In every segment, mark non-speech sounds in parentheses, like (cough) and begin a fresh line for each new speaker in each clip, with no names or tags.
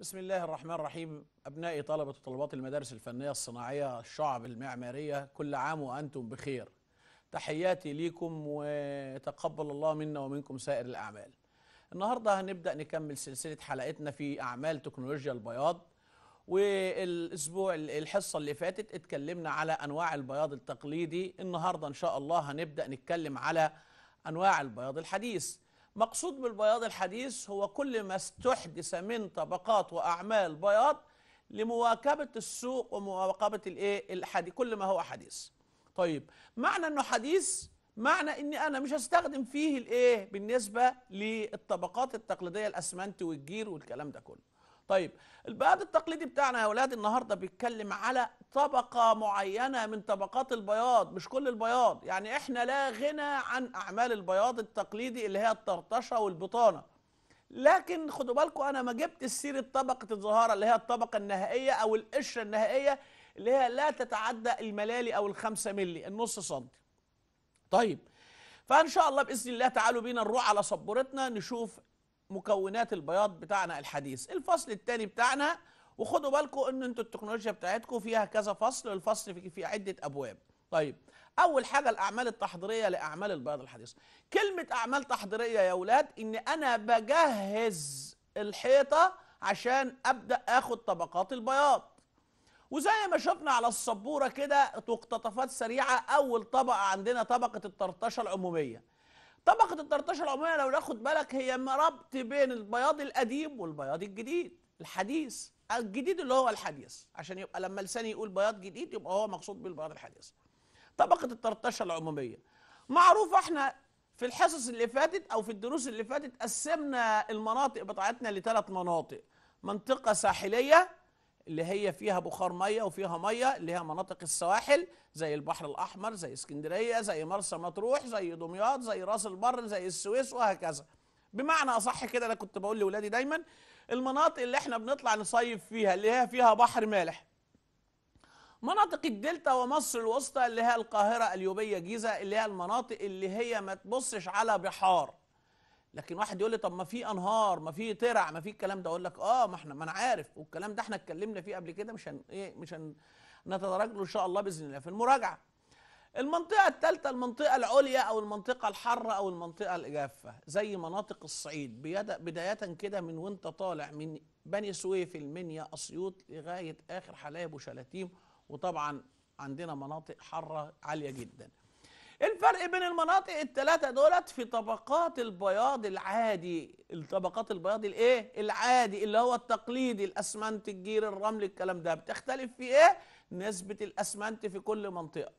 بسم الله الرحمن الرحيم أبنائي طلبة وطلبات المدارس الفنية الصناعية الشعب المعمارية كل عام وأنتم بخير تحياتي ليكم وتقبل الله منا ومنكم سائر الأعمال النهاردة هنبدأ نكمل سلسلة حلقتنا في أعمال تكنولوجيا البياض والأسبوع الحصة اللي فاتت اتكلمنا على أنواع البياض التقليدي النهاردة إن شاء الله هنبدأ نتكلم على أنواع البياض الحديث مقصود بالبياض الحديث هو كل ما استحدث من طبقات وأعمال بياض لمواكبة السوق ومواكبة الايه الحديث كل ما هو حديث طيب معنى انه حديث معنى اني انا مش هستخدم فيه الايه بالنسبة للطبقات التقليدية الاسمنت والجير والكلام ده كله طيب البياض التقليدي بتاعنا يا اولاد النهارده بيتكلم على طبقه معينه من طبقات البياض مش كل البياض يعني احنا لا غنى عن اعمال البياض التقليدي اللي هي الطرطشه والبطانه لكن خدوا بالكم انا ما جبت سيره طبقه الزهاره اللي هي الطبقه النهائيه او القشره النهائيه اللي هي لا تتعدى الملالي او الخمسة ملي النص سنتي طيب فان شاء الله باذن الله تعالوا بينا نروح على سبورتنا نشوف مكونات البياض بتاعنا الحديث الفصل الثاني بتاعنا وخدوا بالكم ان انتوا التكنولوجيا بتاعتكم فيها كذا فصل والفصل في, في عده ابواب طيب اول حاجه الاعمال التحضيريه لاعمال البياض الحديث كلمه اعمال تحضيريه يا اولاد ان انا بجهز الحيطه عشان ابدا اخد طبقات البياض وزي ما شفنا على السبوره كده مقتطفات سريعه اول طبقه عندنا طبقه الطرطشه العموميه طبقة ال 13 العمرية لو ناخد بالك هي ربط بين البياض القديم والبياض الجديد الحديث الجديد اللي هو الحديث عشان يبقى لما لساني يقول بياض جديد يبقى هو مقصود بالبياض الحديث طبقة ال 13 العمومية معروف احنا في الحصص اللي فاتت او في الدروس اللي فاتت قسمنا المناطق بتاعتنا لثلاث مناطق منطقة ساحلية اللي هي فيها بخار ميه وفيها ميه اللي هي مناطق السواحل زي البحر الاحمر زي اسكندريه زي مرسى مطروح زي دمياط زي راس البر زي السويس وهكذا بمعنى اصح كده انا كنت بقول لاولادي دايما المناطق اللي احنا بنطلع نصيف فيها اللي هي فيها بحر مالح مناطق الدلتا ومصر الوسطى اللي هي القاهره اليوبيه جيزه اللي هي المناطق اللي هي ما تبصش على بحار لكن واحد يقول لي طب ما في انهار ما في ترع ما في الكلام ده اقول لك اه ما احنا ما انا عارف والكلام ده احنا اتكلمنا فيه قبل كده مش هن ايه مش هن نتدرج له ان شاء الله باذن الله في المراجعه المنطقه الثالثه المنطقه العليا او المنطقه الحاره او المنطقه الجافه زي مناطق الصعيد بدايه كده من وانت طالع من بني سويف المنيا اسيوط لغايه اخر حلايب وشلاتيم وطبعا عندنا مناطق حاره عاليه جدا الفرق بين المناطق الثلاثه دولت في طبقات البياض العادي الطبقات البياض الايه العادي اللي هو التقليدي الاسمنت الجير الرمل الكلام ده بتختلف في ايه نسبه الاسمنت في كل منطقه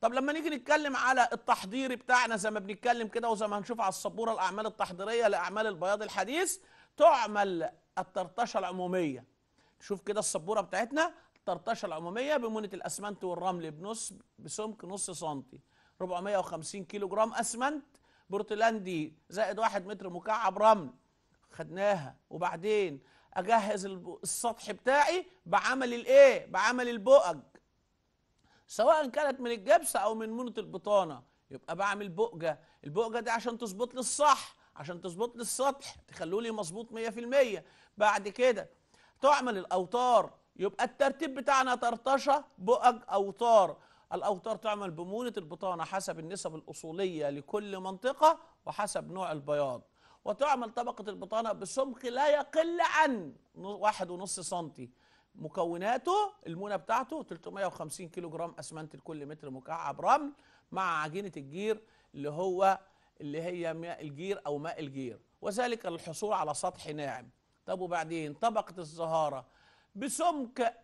طب لما نيجي نتكلم على التحضير بتاعنا زي ما بنتكلم كده وزي ما هنشوف على السبوره الاعمال التحضيريه لاعمال البياض الحديث تعمل الطرطشه العموميه شوف كده السبوره بتاعتنا الطرطشه العموميه بمونه الاسمنت والرمل بنص بسمك نص سنتي 450 كيلو جرام اسمنت بورتلاندي زائد 1 متر مكعب رمل خدناها وبعدين اجهز السطح بتاعي بعمل الايه بعمل البؤج سواء كانت من الجبس او من مونه البطانه يبقى بعمل بؤجه البؤجه دي عشان تظبط لي الصح عشان تظبط لي السطح تخلوا لي مظبوط 100% بعد كده تعمل الاوتار يبقى الترتيب بتاعنا طرطشه بؤج اوتار الأوتار تعمل بمونة البطانة حسب النسب الأصولية لكل منطقة وحسب نوع البياض وتعمل طبقة البطانة بسمك لا يقل عن واحد ونص سنتي مكوناته المونة بتاعته 350 كيلو جرام أسمنت لكل متر مكعب رمل مع عجينة الجير اللي هو اللي هي ماء الجير أو ماء الجير وذلك للحصول على سطح ناعم طب وبعدين طبقة الزهارة بسمك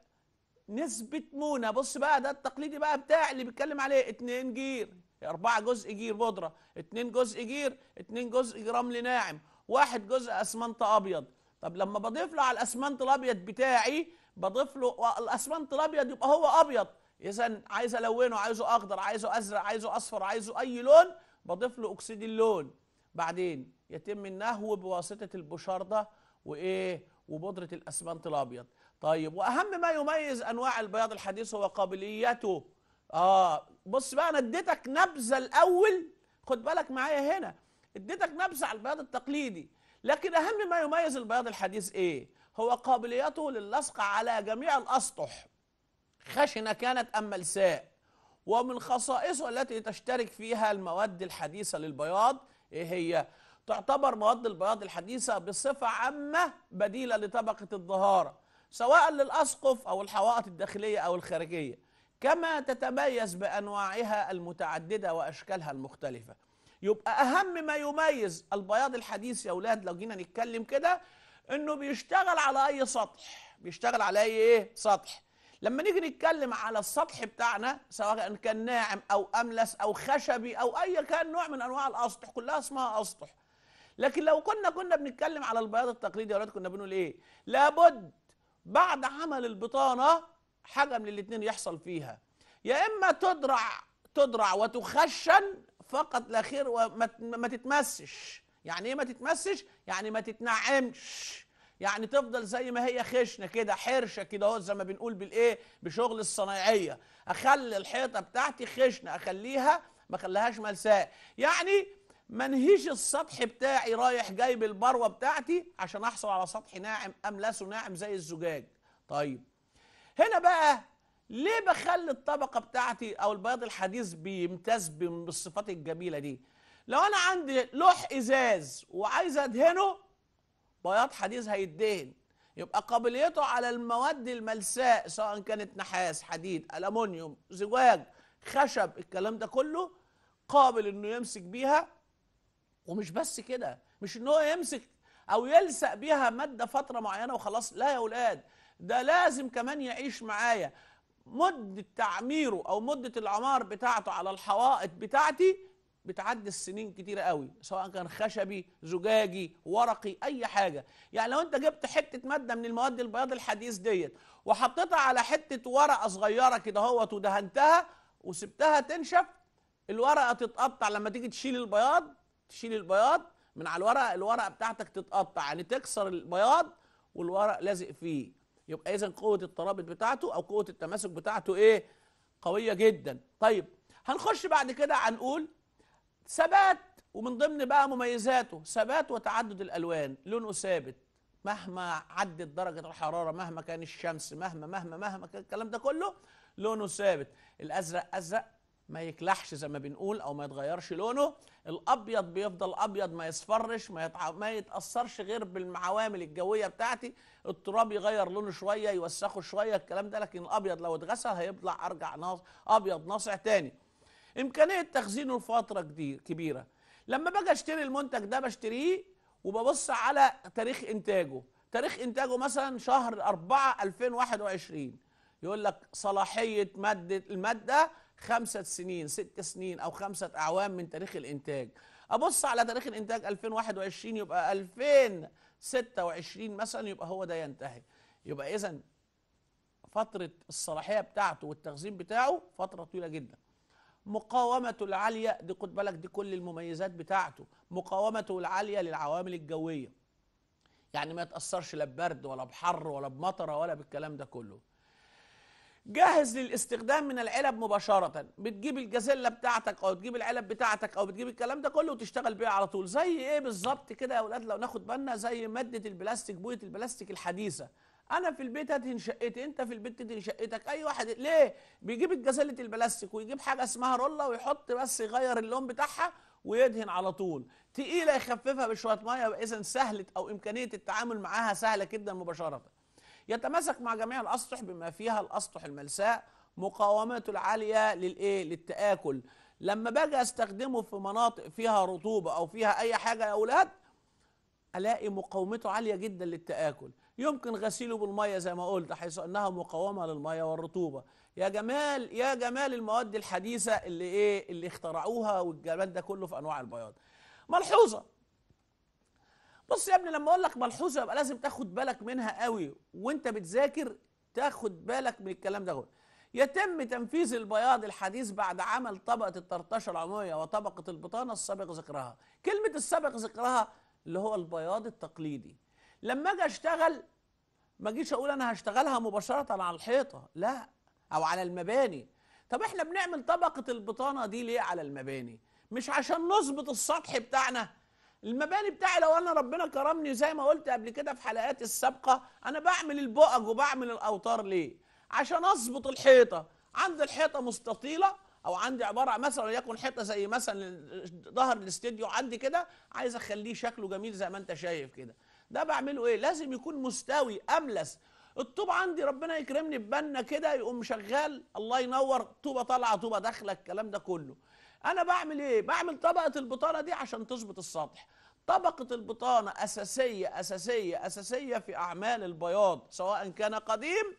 نسبة مونة بص بقى ده التقليدي بقى بتاع اللي بيتكلم عليه 2 جير 4 جزء جير بودرة 2 جزء جير 2 جزء جرام ناعم 1 جزء اسمنت ابيض طب لما بضيف له على الاسمنت الابيض بتاعي بضيف له الاسمنت الابيض يبقى هو ابيض اذا عايز الونه عايزه اخضر عايزه ازرق عايزه اصفر عايزه اي لون بضيف له اكسيد اللون بعدين يتم النهو بواسطه البشارده وايه وبودره الاسمنت الابيض طيب واهم ما يميز انواع البياض الحديث هو قابليته اه بص بقى انا اديتك نبذه الاول خد بالك معايا هنا اديتك نبذه على البياض التقليدي لكن اهم ما يميز البياض الحديث ايه هو قابليته للصق على جميع الاسطح خشنه كانت ام ملساء ومن خصائصه التي تشترك فيها المواد الحديثه للبياض ايه هي تعتبر مواد البياض الحديثه بصفه عامه بديله لطبقه الظهاره سواء للأسقف أو الحوائط الداخلية أو الخارجية كما تتميز بأنواعها المتعددة وأشكالها المختلفة يبقى أهم ما يميز البياض الحديث يا أولاد لو جينا نتكلم كده أنه بيشتغل على أي سطح بيشتغل على أي إيه؟ سطح لما نيجي نتكلم على السطح بتاعنا سواء كان ناعم أو أملس أو خشبي أو أي كان نوع من أنواع الأسطح كلها اسمها أسطح لكن لو كنا كنا بنتكلم على البياض التقليدي يا ولاد كنا بنقول إيه لابد بعد عمل البطانة حاجة من الاتنين يحصل فيها يا إما تدرع تدرع وتخشن فقط لا خير وما تتمسش يعني إيه ما تتمسش؟ يعني ما تتنعمش يعني تفضل زي ما هي خشنة كده حرشة كده اهو زي ما بنقول بالإيه؟ بشغل الصنايعية أخلي الحيطة بتاعتي خشنة أخليها ما خليهاش ملساء يعني ما انهيش السطح بتاعي رايح جايب البروه بتاعتي عشان احصل على سطح ناعم املسه ناعم زي الزجاج طيب هنا بقى ليه بخلي الطبقه بتاعتي او البياض الحديث بيمتاز بالصفات الجميله دي لو انا عندي لوح ازاز وعايز ادهنه بياض حديث هيدهن يبقى قابليته على المواد الملساء سواء كانت نحاس حديد ألمونيوم زجاج خشب الكلام ده كله قابل انه يمسك بيها ومش بس كده مش ان هو يمسك او يلسق بيها ماده فتره معينه وخلاص لا يا اولاد ده لازم كمان يعيش معايا مده تعميره او مده العمار بتاعته على الحوائط بتاعتي بتعدي السنين كتيره قوي سواء كان خشبي زجاجي ورقي اي حاجه يعني لو انت جبت حته ماده من المواد البياض الحديث ديت وحطيتها على حته ورقه صغيره كده اهوت ودهنتها وسبتها تنشف الورقه تتقطع لما تيجي تشيل البياض تشيل البياض من على الورقه الورقه بتاعتك تتقطع يعني تكسر البياض والورق لازق فيه يبقى اذا قوه الترابط بتاعته او قوه التماسك بتاعته ايه قويه جدا طيب هنخش بعد كده هنقول ثبات ومن ضمن بقى مميزاته ثبات وتعدد الالوان لونه ثابت مهما عدت درجه الحراره مهما كان الشمس مهما مهما مهما كان الكلام ده كله لونه ثابت الازرق ازرق ما يكلحش زي ما بنقول او ما يتغيرش لونه الابيض بيفضل ابيض ما يصفرش ما, يتع... ما يتاثرش غير بالعوامل الجويه بتاعتي التراب يغير لونه شويه يوسخه شويه الكلام ده لكن الابيض لو اتغسل هيطلع ارجع ناص... ابيض ناصع تاني امكانيه تخزينه لفتره كبيره لما باجي اشتري المنتج ده بشتريه وببص على تاريخ انتاجه تاريخ انتاجه مثلا شهر 4 2021 يقول لك صلاحيه ماده الماده خمسة سنين ست سنين أو خمسة أعوام من تاريخ الإنتاج أبص على تاريخ الإنتاج 2021 يبقى 2026 مثلا يبقى هو ده ينتهي يبقى إذا فترة الصلاحية بتاعته والتخزين بتاعه فترة طويلة جدا مقاومته العالية دي خد بالك دي كل المميزات بتاعته مقاومته العالية للعوامل الجوية يعني ما يتأثرش لا ببرد ولا بحر ولا بمطرة ولا بالكلام ده كله جاهز للاستخدام من العلب مباشرة بتجيب الجازيلا بتاعتك او تجيب العلب بتاعتك او بتجيب الكلام ده كله وتشتغل بيه على طول زي ايه بالظبط كده يا اولاد لو ناخد بالنا زي مادة البلاستيك بوية البلاستيك الحديثة انا في البيت هدهن شقتي انت في البيت تدهن شقتك اي واحد ليه بيجيب الجازيلة البلاستيك ويجيب حاجة اسمها رولة ويحط بس يغير اللون بتاعها ويدهن على طول تقيلة يخففها بشوية مية اذا سهلة او امكانية التعامل معاها سهلة جدا مباشرة يتماسك مع جميع الاسطح بما فيها الاسطح الملساء مقاومته العاليه للايه للتاكل لما باجي استخدمه في مناطق فيها رطوبه او فيها اي حاجه يا اولاد الاقي مقاومته عاليه جدا للتاكل يمكن غسيله بالميه زي ما قلت حيث انها مقاومه للميه والرطوبه يا جمال يا جمال المواد الحديثه اللي ايه اللي اخترعوها والجمال ده كله في انواع البياض ملحوظه بص يا ابني لما اقول لك ملحوظه يبقى لازم تاخد بالك منها قوي وانت بتذاكر تاخد بالك من الكلام ده يتم تنفيذ البياض الحديث بعد عمل طبقه الطرطشه العموميه وطبقه البطانه السابق ذكرها كلمه السابق ذكرها اللي هو البياض التقليدي لما اجي اشتغل ما اجيش اقول انا هشتغلها مباشره على الحيطه لا او على المباني طب احنا بنعمل طبقه البطانه دي ليه على المباني مش عشان نظبط السطح بتاعنا المباني بتاعي لو انا ربنا كرمني زي ما قلت قبل كده في حلقات السابقه انا بعمل البؤج وبعمل الاوتار ليه عشان اظبط الحيطه عندي الحيطه مستطيله او عندي عباره مثلا يكون حيطه زي مثلا ظهر الاستديو عندي كده عايز اخليه شكله جميل زي ما انت شايف كده ده بعمله ايه لازم يكون مستوي املس الطوب عندي ربنا يكرمني ببنا كده يقوم شغال الله ينور طوبه طالعه طوبه داخله الكلام ده كله انا بعمل ايه بعمل طبقه البطانه دي عشان تظبط السطح طبقة البطانة أساسية أساسية أساسية في أعمال البياض سواء كان قديم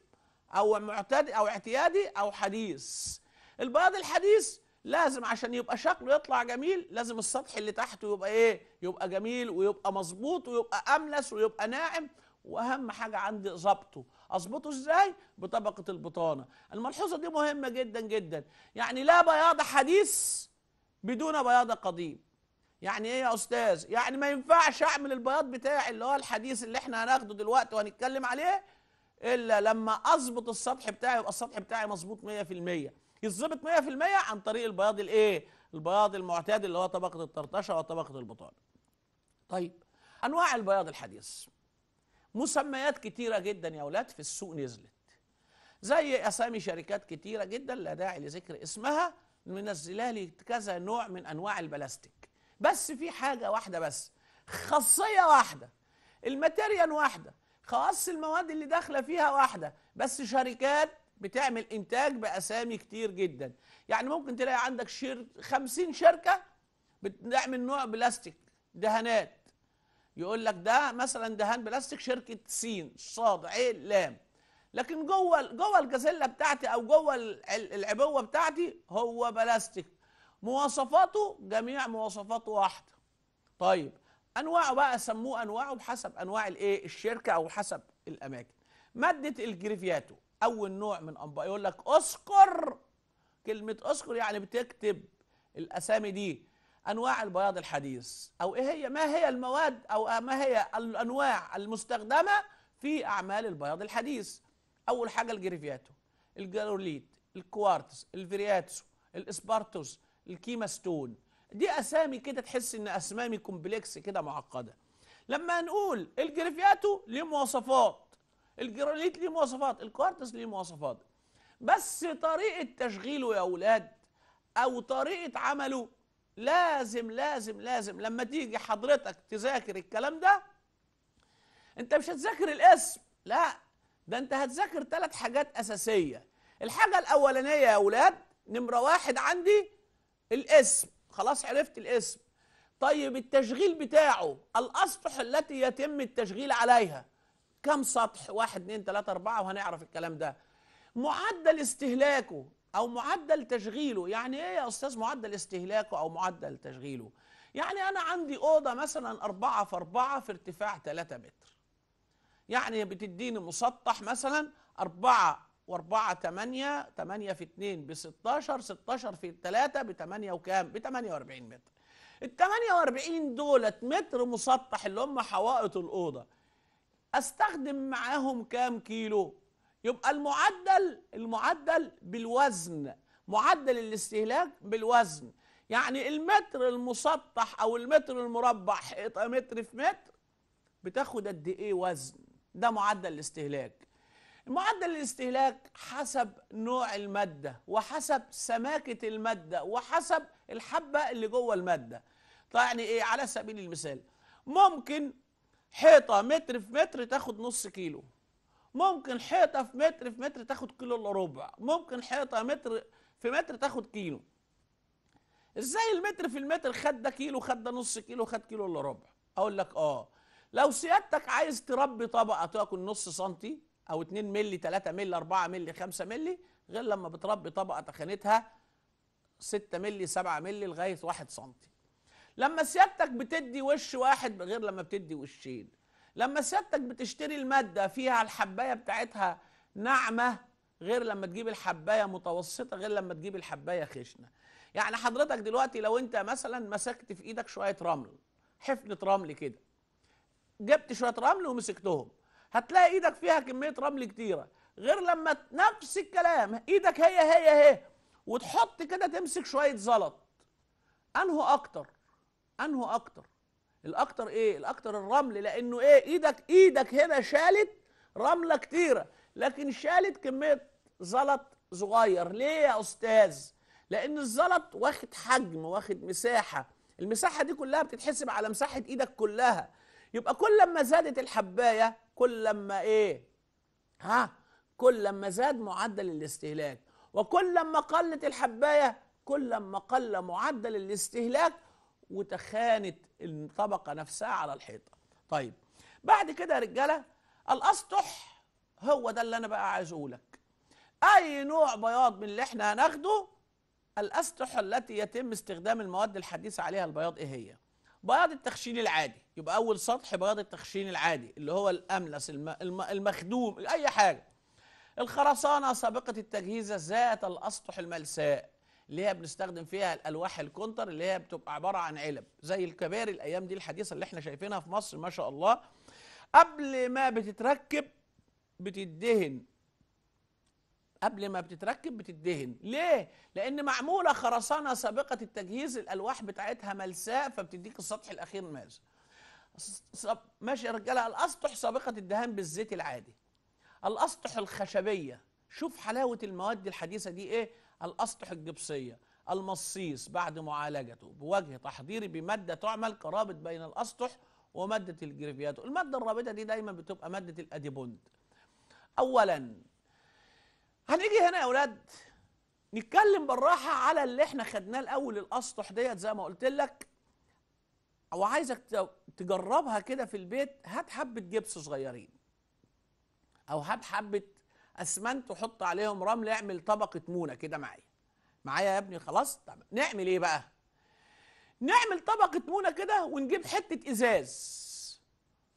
أو معتدي أو اعتيادي أو حديث البياض الحديث لازم عشان يبقى شكله يطلع جميل لازم السطح اللي تحته يبقى إيه يبقى جميل ويبقى مظبوط ويبقى أملس ويبقى ناعم واهم حاجه عندي ظبطه اظبطه ازاي بطبقه البطانه الملحوظه دي مهمه جدا جدا يعني لا بياض حديث بدون بياض قديم يعني ايه يا استاذ يعني ما ينفعش اعمل البياض بتاعي اللي هو الحديث اللي احنا هناخده دلوقتي وهنتكلم عليه الا لما اظبط السطح بتاعي يبقى السطح بتاعي مظبوط 100% يتظبط 100% عن طريق البياض الايه البياض المعتاد اللي هو طبقه الطرطشه وطبقه البطانه طيب انواع البياض الحديث مسميات كتيره جدا يا اولاد في السوق نزلت زي اسامي شركات كتيره جدا لا داعي لذكر اسمها منزلها لي كذا نوع من انواع البلاستيك بس في حاجه واحده بس خاصيه واحده الماتيريال واحده خواص المواد اللي داخله فيها واحده بس شركات بتعمل انتاج باسامي كتير جدا يعني ممكن تلاقي عندك شر 50 شركه بتعمل نوع بلاستيك دهانات يقول لك ده مثلا دهان بلاستيك شركه سين صاد عين لام لكن جوه جوه الجازيلا بتاعتي او جوه العبوه بتاعتي هو بلاستيك مواصفاته جميع مواصفاته واحده طيب انواعه بقى سموه انواعه بحسب انواع الايه الشركه او حسب الاماكن ماده الجريفياتو اول نوع من انبا يقول لك اذكر كلمه اذكر يعني بتكتب الاسامي دي انواع البياض الحديث او ايه هي ما هي المواد او ما هي الانواع المستخدمه في اعمال البياض الحديث اول حاجه الجريفياتو الجاروليت الكوارتز الفرياتسو الاسبارتوس الكيماستون دي اسامي كده تحس ان اسمامي كومبلكس كده معقده لما هنقول الجرافياتو ليه مواصفات الجرانيت ليه مواصفات الكوارتز ليه مواصفات بس طريقه تشغيله يا اولاد او طريقه عمله لازم لازم لازم لما تيجي حضرتك تذاكر الكلام ده انت مش هتذاكر الاسم لا ده انت هتذاكر ثلاث حاجات اساسيه الحاجه الاولانيه يا اولاد نمره واحد عندي الاسم خلاص عرفت الاسم طيب التشغيل بتاعه الأسطح التي يتم التشغيل عليها كم سطح واحد اثنين ثلاثة أربعة وهنعرف الكلام ده معدل استهلاكه أو معدل تشغيله يعني إيه يا أستاذ معدل استهلاكه أو معدل تشغيله يعني أنا عندي أوضة مثلا أربعة في أربعة في ارتفاع ثلاثة متر يعني بتديني مسطح مثلا أربعة و4 8 8 في 2 ب 16 16 في 3 ب 8 وكام؟ ب 48 متر. ال 48 دولت متر مسطح اللي هم حوائط الاوضه. استخدم معاهم كام كيلو؟ يبقى المعدل المعدل بالوزن معدل الاستهلاك بالوزن يعني المتر المسطح او المتر المربع حيطه متر في متر بتاخد قد ايه وزن ده معدل الاستهلاك معدل الاستهلاك حسب نوع المادة وحسب سماكة المادة وحسب الحبة اللي جوه المادة طيب يعني ايه على سبيل المثال ممكن حيطة متر في متر تاخد نص كيلو ممكن حيطة في متر في متر تاخد كيلو الا ربع ممكن حيطة متر في متر تاخد كيلو ازاي المتر في المتر خد ده كيلو خد ده نص كيلو خد كيلو الا ربع اقول لك اه لو سيادتك عايز تربي طبقه تاكل نص سنتي او 2 مللي 3 مللي 4 مللي 5 مللي غير لما بتربي طبقه تخانتها 6 مللي 7 مللي لغايه 1 سم لما سيادتك بتدي وش واحد غير لما بتدي وشين لما سيادتك بتشتري الماده فيها الحبايه بتاعتها ناعمه غير لما تجيب الحبايه متوسطه غير لما تجيب الحبايه خشنه يعني حضرتك دلوقتي لو انت مثلا مسكت في ايدك شويه رمل حفنه رمل كده جبت شويه رمل ومسكتهم هتلاقي ايدك فيها كميه رمل كتيره غير لما نفس الكلام ايدك هي هي هي وتحط كده تمسك شويه زلط انه اكتر انه اكتر الاكتر ايه الاكتر الرمل لانه ايه ايدك ايدك هنا شالت رمله كتيره لكن شالت كميه زلط صغير ليه يا استاذ لان الزلط واخد حجم واخد مساحه المساحه دي كلها بتتحسب على مساحه ايدك كلها يبقى كل ما زادت الحبايه كل ما ايه ها كل ما زاد معدل الاستهلاك وكل ما قلت الحبايه كل ما قل معدل الاستهلاك وتخانت الطبقه نفسها على الحيطه طيب بعد كده يا رجاله الاسطح هو ده اللي انا بقى عايز اقولك اي نوع بياض من اللي احنا هناخده الاسطح التي يتم استخدام المواد الحديثه عليها البياض ايه هي بياض التخشين العادي يبقى اول سطح بياض التخشين العادي اللي هو الاملس المخدوم اي حاجه الخرسانه سابقه التجهيز ذات الاسطح الملساء اللي هي بنستخدم فيها الالواح الكونتر اللي هي بتبقى عباره عن علب زي الكباري الايام دي الحديثه اللي احنا شايفينها في مصر ما شاء الله قبل ما بتتركب بتدهن قبل ما بتتركب بتدهن ليه لان معموله خرسانه سابقه التجهيز الالواح بتاعتها ملساء فبتديك السطح الاخير ماذا ماشي يا رجاله الاسطح سابقه الدهان بالزيت العادي الاسطح الخشبيه شوف حلاوه المواد الحديثه دي ايه الاسطح الجبسيه المصيص بعد معالجته بوجه تحضيري بماده تعمل كرابط بين الاسطح وماده الجريفياتو الماده الرابطه دي دايما بتبقى ماده الاديبوند اولا هنيجي هنا يا اولاد نتكلم بالراحه على اللي احنا خدناه الاول الاسطح ديت زي ما قلت لك وعايزك تجربها كده في البيت هات حبه جبس صغيرين او هات حبه اسمنت وحط عليهم رمل اعمل طبقه مونه كده معايا معايا يا ابني خلاص طب نعمل ايه بقى نعمل طبقه مونه كده ونجيب حته ازاز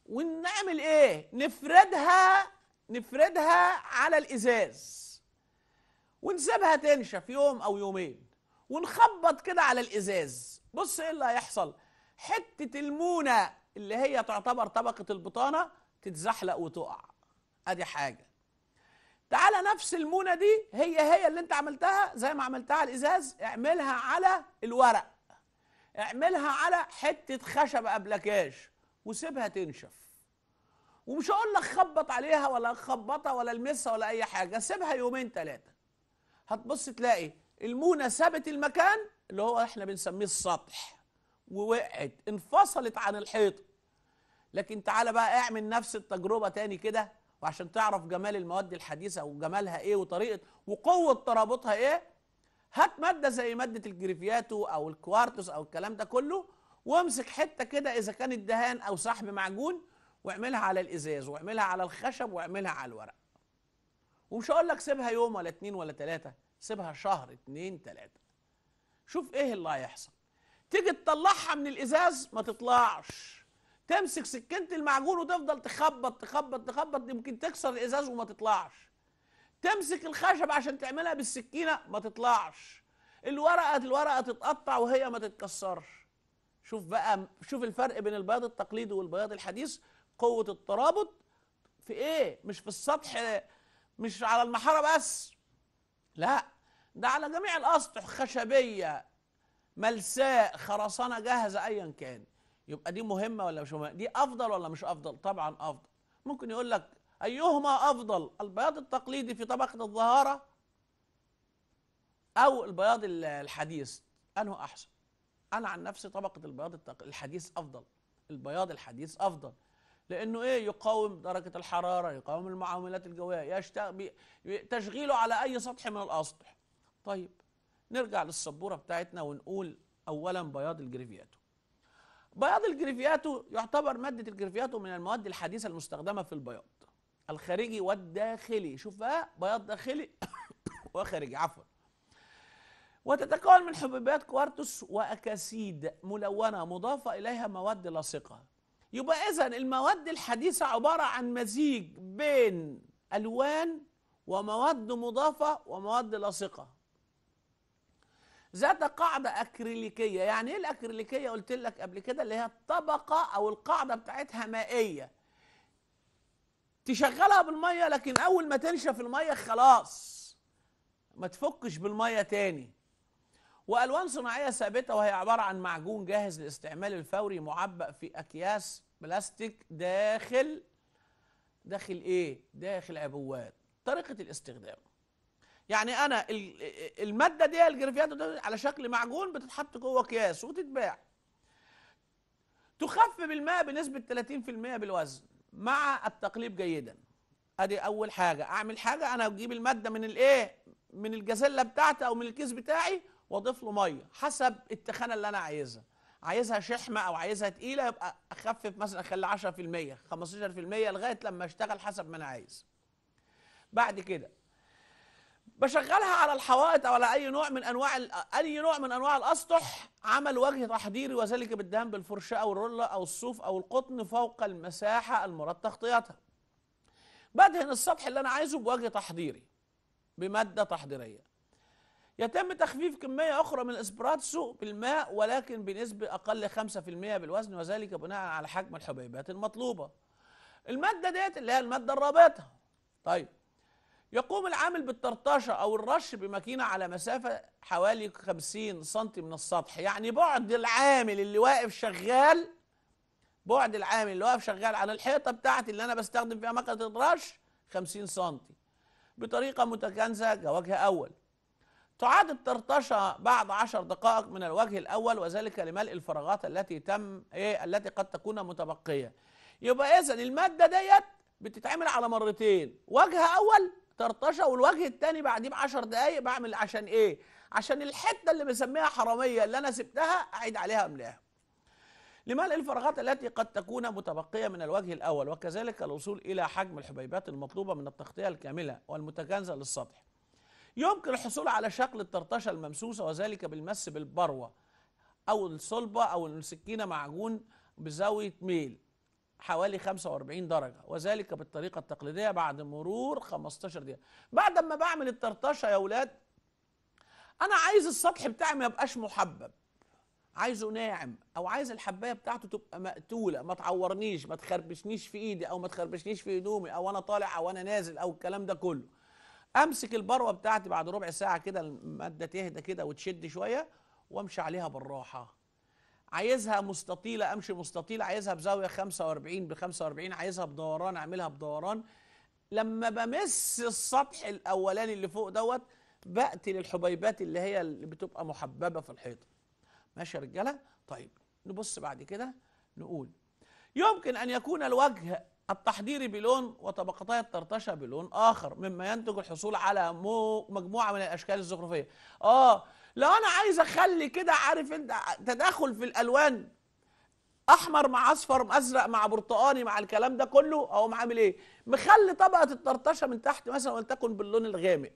ونعمل ايه نفردها نفردها على الازاز ونسيبها تنشف يوم او يومين ونخبط كده على الازاز بص ايه اللي هيحصل حته المونه اللي هي تعتبر طبقه البطانه تتزحلق وتقع ادي حاجه تعالى نفس المونه دي هي هي اللي انت عملتها زي ما عملتها على الازاز اعملها على الورق اعملها على حته خشب ابلكاش وسيبها تنشف ومش هقول لك خبط عليها ولا خبطها ولا المسها ولا اي حاجه سيبها يومين ثلاثه هتبص تلاقي المونه سابت المكان اللي هو احنا بنسميه السطح ووقعت انفصلت عن الحيط لكن تعالى بقى اعمل نفس التجربه تاني كده وعشان تعرف جمال المواد الحديثه وجمالها ايه وطريقه وقوه ترابطها ايه هات ماده زي ماده الجريفياتو او الكوارتز او الكلام ده كله وامسك حته كده اذا كانت دهان او سحب معجون واعملها على الازاز واعملها على الخشب واعملها على الورق ومش هقول لك سيبها يوم ولا اتنين ولا تلاتة سيبها شهر اتنين تلاتة شوف ايه اللي هيحصل تيجي تطلعها من الازاز ما تطلعش تمسك سكينه المعجون وتفضل تخبط تخبط تخبط يمكن تكسر الازاز وما تطلعش تمسك الخشب عشان تعملها بالسكينه ما تطلعش الورقه الورقه تتقطع وهي ما تتكسرش شوف بقى شوف الفرق بين البياض التقليدي والبياض الحديث قوه الترابط في ايه مش في السطح مش على المحاره بس لا ده على جميع الاسطح خشبيه ملساء خرسانه جاهزه ايا كان يبقى دي مهمه ولا مش مهمه دي افضل ولا مش افضل طبعا افضل ممكن يقول لك ايهما افضل البياض التقليدي في طبقه الظهاره او البياض الحديث انه احسن انا عن نفسي طبقه البياض الحديث افضل البياض الحديث افضل لانه ايه يقاوم درجه الحراره يقاوم المعاملات الجويه بي... تشغيله على اي سطح من الاسطح طيب نرجع للسبوره بتاعتنا ونقول اولا بياض الجريفياتو بياض الجريفياتو يعتبر ماده الجريفياتو من المواد الحديثه المستخدمه في البياض الخارجي والداخلي شوف بقى بياض داخلي (coughs) وخارجي عفوا وتتكون من حبيبات كوارتس واكاسيد ملونه مضافه اليها مواد لاصقه يبقى اذا المواد الحديثه عباره عن مزيج بين الوان ومواد مضافه ومواد لاصقه ذات قاعدة أكريليكية يعني إيه الأكريليكية قلت لك قبل كده اللي هي الطبقة أو القاعدة بتاعتها مائية تشغلها بالمية لكن أول ما تنشف المية خلاص ما تفكش بالمية تاني والوان صناعيه ثابته وهي عباره عن معجون جاهز للاستعمال الفوري معبأ في اكياس بلاستيك داخل داخل ايه داخل عبوات طريقه الاستخدام يعني انا الماده دي الجرافيات على شكل معجون بتتحط جوه اكياس وتتباع تخف بالماء بنسبه 30% بالوزن مع التقليب جيدا ادي اول حاجه اعمل حاجه انا اجيب الماده من الايه من الجزله بتاعتي او من الكيس بتاعي واضيف له ميه حسب التخانه اللي انا عايزها عايزها شحمه او عايزها تقيله يبقى اخفف مثلا اخلي 10% 15% لغايه لما اشتغل حسب ما انا عايز بعد كده بشغلها على الحوائط او على اي نوع من انواع اي نوع من انواع الاسطح عمل وجه تحضيري وذلك بالدهان بالفرشاه او الروله او الصوف او القطن فوق المساحه المراد تغطيتها. بدهن السطح اللي انا عايزه بوجه تحضيري بماده تحضيريه. يتم تخفيف كمية أخرى من الإسبراتسو بالماء ولكن بنسبة أقل 5% بالوزن وذلك بناء على حجم الحبيبات المطلوبة المادة ديت اللي هي المادة الرابطة طيب يقوم العامل بالطرطشة أو الرش بماكينة على مسافة حوالي 50 سنتي من السطح يعني بعد العامل اللي واقف شغال بعد العامل اللي واقف شغال على الحيطة بتاعتي اللي أنا بستخدم فيها مكنة الرش 50 سنتي بطريقة متكنسة كوجه أول تعاد الطرطشة بعد عشر دقائق من الوجه الأول وذلك لملء الفراغات التي تم إيه التي قد تكون متبقية يبقى إذا المادة ديت بتتعمل على مرتين وجه أول طرطشة والوجه الثاني بعديه ب 10 دقايق بعمل عشان إيه؟ عشان الحتة اللي مسميها حرامية اللي أنا سبتها أعيد عليها أملاها لملء الفراغات التي قد تكون متبقية من الوجه الأول وكذلك الوصول إلى حجم الحبيبات المطلوبة من التغطية الكاملة والمتجانسة للسطح يمكن الحصول على شكل الطرطشة الممسوسة وذلك بالمس بالبروة أو الصلبة أو السكينة معجون بزاوية ميل حوالي 45 درجة وذلك بالطريقة التقليدية بعد مرور 15 دقيقة بعد ما بعمل الطرطشة يا ولاد أنا عايز السطح بتاعي ما يبقاش محبب عايزه ناعم او عايز الحبايه بتاعته تبقى مقتوله ما تعورنيش ما تخربشنيش في ايدي او ما تخربشنيش في هدومي او انا طالع او انا نازل او الكلام ده كله امسك البروه بتاعتي بعد ربع ساعه كده الماده تهدى كده وتشد شويه وامشي عليها بالراحه عايزها مستطيله امشي مستطيله عايزها بزاويه 45 ب 45 عايزها بدوران اعملها بدوران لما بمس السطح الاولاني اللي فوق دوت بقتل الحبيبات اللي هي اللي بتبقى محببه في الحيطه ماشي يا رجاله طيب نبص بعد كده نقول يمكن ان يكون الوجه التحضيري بلون وطبقتي الطرطشه بلون اخر مما ينتج الحصول على مو مجموعه من الاشكال الزخرفيه اه لو انا عايز اخلي كده عارف انت تداخل في الالوان احمر مع اصفر ازرق مع برتقاني مع الكلام ده كله اقوم عامل ايه مخلي طبقه الطرطشه من تحت مثلا ولتكن باللون الغامق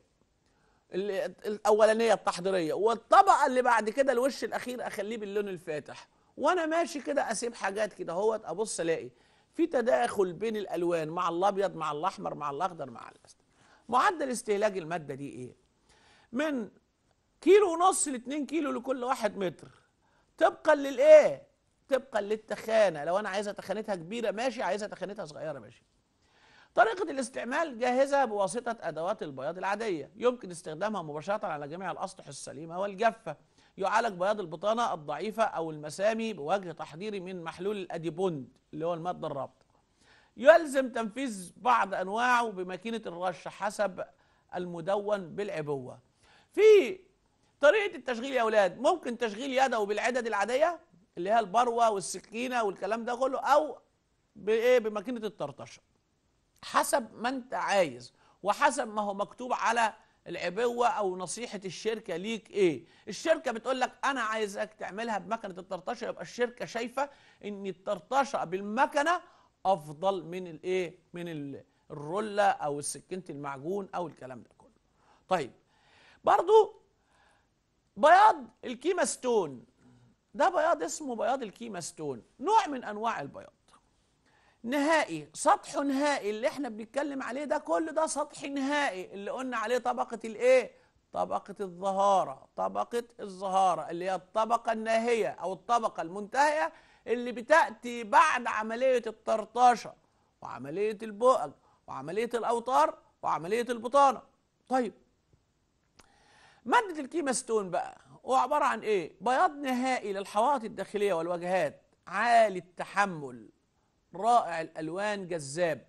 الاولانيه التحضيريه والطبقه اللي بعد كده الوش الاخير اخليه باللون الفاتح وانا ماشي كده اسيب حاجات كده هوت ابص الاقي في تداخل بين الالوان مع الابيض مع الاحمر مع الاخضر مع الاسود معدل استهلاك الماده دي ايه من كيلو ونص ل 2 كيلو لكل واحد متر طبقا للايه طبقا للتخانه لو انا عايزه تخانتها كبيره ماشي عايزه تخانتها صغيره ماشي طريقة الاستعمال جاهزة بواسطة أدوات البياض العادية يمكن استخدامها مباشرة على جميع الأسطح السليمة والجافة يعالج بياض البطانه الضعيفه او المسامي بوجه تحضيري من محلول الاديبوند اللي هو الماده الرابطه يلزم تنفيذ بعض انواعه بماكينه الرش حسب المدون بالعبوه في طريقه التشغيل يا اولاد ممكن تشغيل يدوي بالعدد العاديه اللي هي البروه والسكينه والكلام ده كله او بايه بماكينه الطرطشه حسب ما انت عايز وحسب ما هو مكتوب على العبوة أو نصيحة الشركة ليك إيه الشركة بتقول لك أنا عايزك تعملها بمكنة الطرطشة يبقى الشركة شايفة إن الطرطشة بالمكنة أفضل من الإيه من الرولة أو سكينة المعجون أو الكلام ده كله طيب برضو بياض الكيماستون ده بياض اسمه بياض الكيماستون نوع من أنواع البياض نهائي سطح نهائي اللي احنا بنتكلم عليه ده كل ده سطح نهائي اللي قلنا عليه طبقة الايه طبقة الظهارة طبقة الظهارة اللي هي الطبقة الناهية او الطبقة المنتهية اللي بتأتي بعد عملية الطرطاشة وعملية البؤج وعملية الاوتار وعملية البطانة طيب مادة الكيماستون بقى هو عبارة عن ايه بياض نهائي للحواط الداخلية والوجهات عالي التحمل رائع الألوان جذاب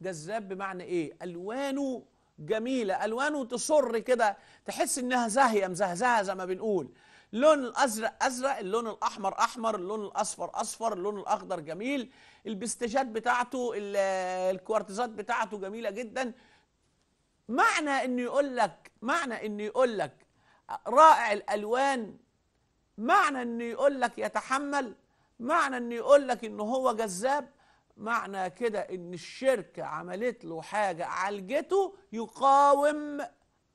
جذاب بمعنى إيه؟ ألوانه جميلة ألوانه تصر كده تحس إنها زاهية مزهزهة زي ما بنقول اللون الازرق ازرق اللون الاحمر احمر اللون الاصفر اصفر اللون الاخضر جميل البستجات بتاعته الكوارتزات بتاعته جميله جدا معنى انه يقول لك معنى انه يقول لك رائع الالوان معنى انه يقول لك يتحمل معنى ان يقول لك ان هو جذاب معنى كده ان الشركة عملت له حاجة عالجته يقاوم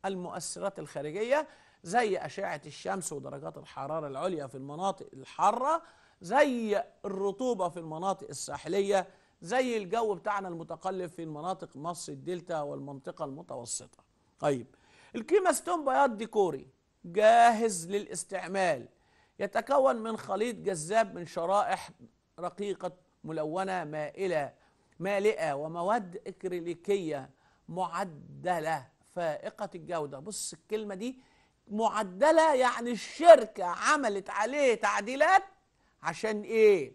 المؤثرات الخارجية زي أشعة الشمس ودرجات الحرارة العليا في المناطق الحارة زي الرطوبة في المناطق الساحلية زي الجو بتاعنا المتقلب في مناطق مصر الدلتا والمنطقة المتوسطة طيب الكيماستون بياض ديكوري جاهز للاستعمال يتكون من خليط جذاب من شرائح رقيقة ملونة مائلة مالئة ومواد إكريليكية معدلة فائقة الجودة بص الكلمة دي معدلة يعني الشركة عملت عليه تعديلات عشان إيه؟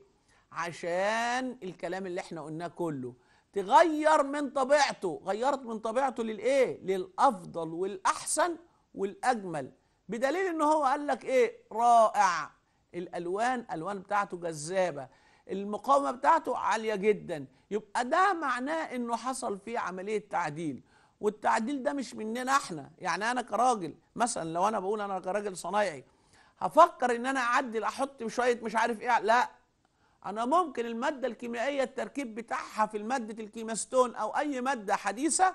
عشان الكلام اللي احنا قلناه كله تغير من طبيعته غيرت من طبيعته للإيه؟ للأفضل والأحسن والأجمل بدليل ان هو قال لك ايه رائع الالوان الوان بتاعته جذابه المقاومه بتاعته عاليه جدا يبقى ده معناه انه حصل فيه عمليه تعديل والتعديل ده مش مننا احنا يعني انا كراجل مثلا لو انا بقول انا كراجل صنايعي هفكر ان انا اعدل احط شويه مش عارف ايه لا انا ممكن الماده الكيميائيه التركيب بتاعها في ماده الكيماستون او اي ماده حديثه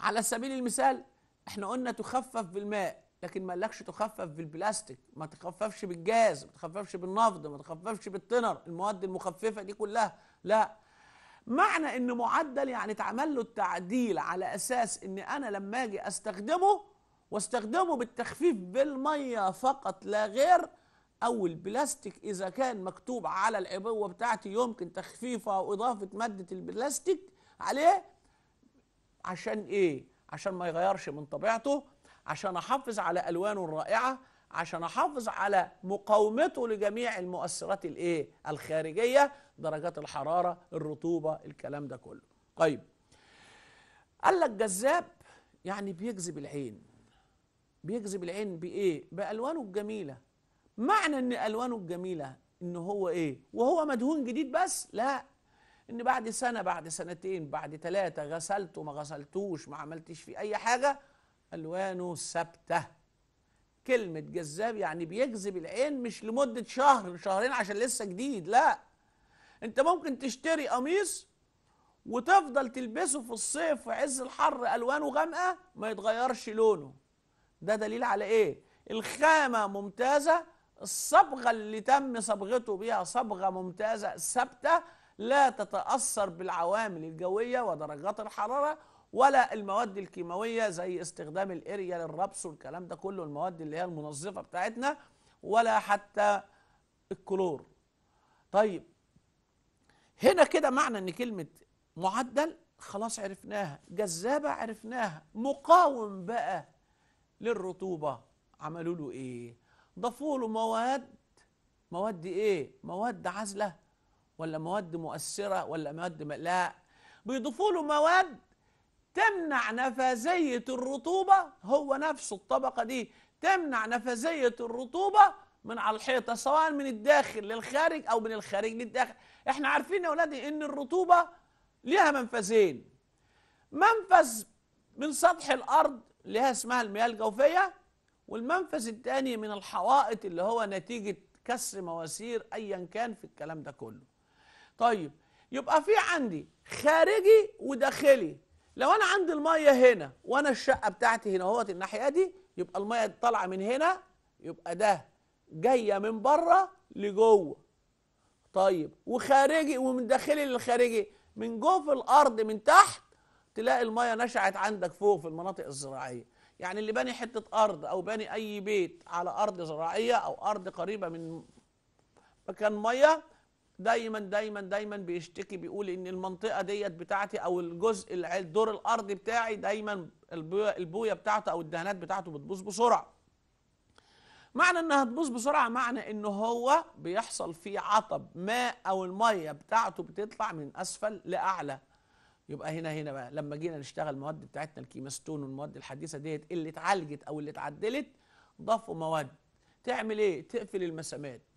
على سبيل المثال احنا قلنا تخفف بالماء لكن ما قالكش تخفف بالبلاستيك ما تخففش بالجاز ما تخففش بالنفض ما تخففش بالطنر المواد المخففه دي كلها لا معنى ان معدل يعني اتعمل له التعديل على اساس ان انا لما اجي استخدمه واستخدمه بالتخفيف بالميه فقط لا غير او البلاستيك اذا كان مكتوب على العبوه بتاعتي يمكن تخفيفه واضافه ماده البلاستيك عليه عشان ايه عشان ما يغيرش من طبيعته عشان احافظ على الوانه الرائعه عشان احافظ على مقاومته لجميع المؤثرات الايه الخارجيه درجات الحراره الرطوبه الكلام ده كله طيب قال لك جذاب يعني بيجذب العين بيجذب العين بايه بالوانه الجميله معنى ان الوانه الجميله ان هو ايه وهو مدهون جديد بس لا ان بعد سنه بعد سنتين بعد ثلاثه غسلته ما غسلتوش ما عملتش فيه اي حاجه الوانه ثابته كلمه جذاب يعني بيجذب العين مش لمده شهر شهرين عشان لسه جديد لا انت ممكن تشتري قميص وتفضل تلبسه في الصيف في عز الحر الوانه غامقه ما يتغيرش لونه ده دليل على ايه الخامه ممتازه الصبغه اللي تم صبغته بيها صبغه ممتازه ثابته لا تتأثر بالعوامل الجوية ودرجات الحرارة ولا المواد الكيماوية زي استخدام الإريا للربس والكلام ده كله المواد اللي هي المنظفة بتاعتنا ولا حتى الكلور طيب هنا كده معنى ان كلمة معدل خلاص عرفناها جذابة عرفناها مقاوم بقى للرطوبة عملوا له ايه ضافوا له مواد مواد ايه مواد عازله ولا مواد مؤثرة ولا مواد لا بيضيفوا له مواد تمنع نفاذية الرطوبة هو نفسه الطبقة دي تمنع نفاذية الرطوبة من على الحيطة سواء من الداخل للخارج أو من الخارج للداخل احنا عارفين يا ولادي إن الرطوبة ليها منفذين منفذ من سطح الأرض اللي هي اسمها المياه الجوفية والمنفذ الثاني من الحوائط اللي هو نتيجة كسر مواسير أيا كان في الكلام ده كله طيب يبقى في عندي خارجي وداخلي لو انا عندي الميه هنا وانا الشقه بتاعتي هنا اهوت الناحيه دي يبقى الميه طالعه من هنا يبقى ده جايه من بره لجوه طيب وخارجي ومن داخلي للخارجي من جوه في الارض من تحت تلاقي الميه نشعت عندك فوق في المناطق الزراعيه يعني اللي باني حته ارض او باني اي بيت على ارض زراعيه او ارض قريبه من مكان ميه دايما دايما دايما بيشتكي بيقول ان المنطقه ديت بتاعتي او الجزء الدور الارضي بتاعي دايما البويه بتاعته او الدهانات بتاعته بتبوظ بسرعه معنى انها تبوظ بسرعه معنى ان هو بيحصل فيه عطب ماء او الميه بتاعته بتطلع من اسفل لاعلى يبقى هنا هنا بقى لما جينا نشتغل المواد بتاعتنا الكيماستون والمواد الحديثه ديت اللي اتعالجت او اللي اتعدلت ضافوا مواد تعمل ايه تقفل المسامات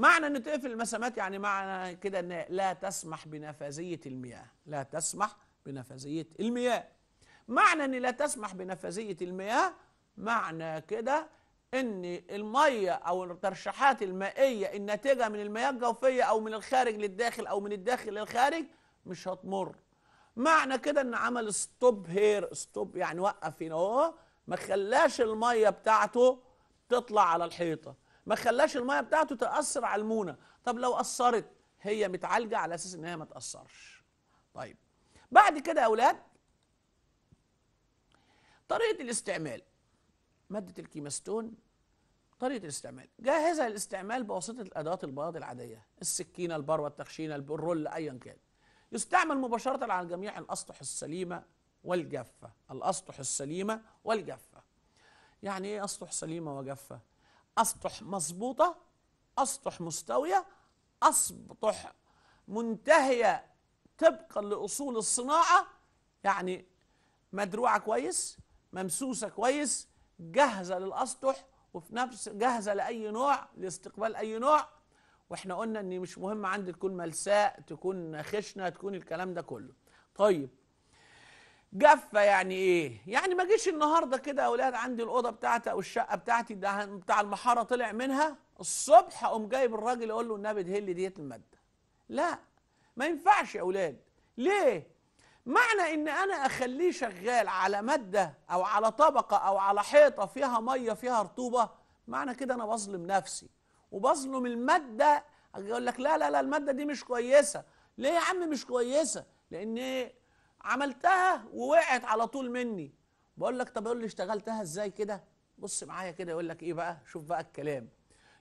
معنى أن تقفل المسامات يعني معنى كده أن لا تسمح بنفاذية المياه لا تسمح بنفاذية المياه معنى أن لا تسمح بنفاذية المياه معنى كده أن المية أو الترشحات المائية الناتجة من المياه الجوفية أو من الخارج للداخل أو من الداخل للخارج مش هتمر معنى كده ان عمل ستوب هير ستوب يعني وقف هنا اهو ما خلاش الميه بتاعته تطلع على الحيطه ما خلاش الميه بتاعته تاثر على المونه طب لو اثرت هي متعالجه على اساس ان هي ما تاثرش طيب بعد كده يا اولاد طريقه الاستعمال ماده الكيماستون طريقه الاستعمال جاهزه للاستعمال بواسطه الادوات البياض العاديه السكينه البروه التخشينه البرول ايا كان يستعمل مباشره على جميع الاسطح السليمه والجافه الاسطح السليمه والجافه يعني ايه اسطح سليمه وجافه أسطح مظبوطة أسطح مستوية أسطح منتهية طبقا لأصول الصناعة يعني مدروعة كويس ممسوسة كويس جاهزة للأسطح وفي نفس جاهزة لأي نوع لاستقبال أي نوع واحنا قلنا ان مش مهم عندي تكون ملساء تكون خشنة تكون الكلام ده كله طيب جافه يعني ايه يعني ما جيش النهارده كده يا اولاد عندي الاوضه بتاعتي او الشقه بتاعتي ده بتاع المحاره طلع منها الصبح اقوم جايب الراجل اقول له النبي ادهن ديت الماده لا ما ينفعش يا اولاد ليه معنى ان انا اخليه شغال على ماده او على طبقه او على حيطه فيها ميه فيها رطوبه معنى كده انا بظلم نفسي وبظلم الماده اقول لك لا لا لا الماده دي مش كويسه ليه يا عم مش كويسه لان إيه؟ عملتها ووقعت على طول مني بقول لك طب يقول لي اشتغلتها ازاي كده بص معايا كده يقول لك ايه بقى شوف بقى الكلام